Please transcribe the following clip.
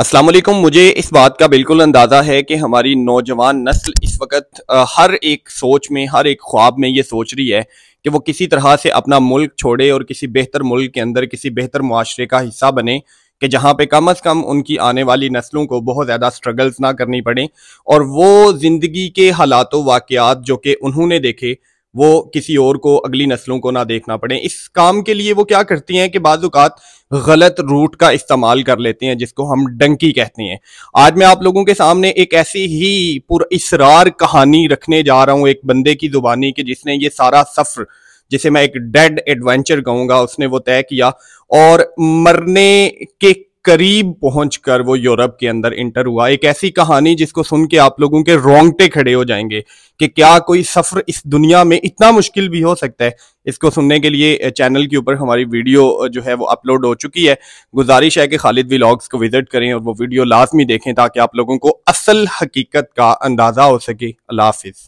असलम मुझे इस बात का बिल्कुल अंदाज़ा है कि हमारी नौजवान नस्ल इस वक्त हर एक सोच में हर एक ख्वाब में ये सोच रही है कि वो किसी तरह से अपना मुल्क छोड़े और किसी बेहतर मुल्क के अंदर किसी बेहतर माशरे का हिस्सा बने कि जहाँ पे कम अज़ कम उनकी आने वाली नस्लों को बहुत ज़्यादा स्ट्रगल्स ना करनी पड़े और वो ज़िंदगी के हालात वाक़ात जो कि उन्होंने देखे वो किसी और को अगली नस्लों को ना देखना पड़े इस काम के लिए वो क्या करती हैं कि बाजुकात गलत रूट का इस्तेमाल कर लेती हैं जिसको हम डंकी कहते हैं आज मैं आप लोगों के सामने एक ऐसी ही पुर इसरार कहानी रखने जा रहा हूं एक बंदे की ज़ुबानी के जिसने ये सारा सफ़र जिसे मैं एक डेड एडवेंचर कहूंगा उसने वो तय किया और मरने के करीब पहुंचकर वो यूरोप के अंदर इंटर हुआ एक ऐसी कहानी जिसको सुन के आप लोगों के रोंगटे खड़े हो जाएंगे कि क्या कोई सफर इस दुनिया में इतना मुश्किल भी हो सकता है इसको सुनने के लिए चैनल के ऊपर हमारी वीडियो जो है वो अपलोड हो चुकी है गुजारिश है कि खालिद व्लॉग्स को विजिट करें और वो वीडियो लाजमी देखें ताकि आप लोगों को असल हकीकत का अंदाजा हो सके अल्लाह हाफिज़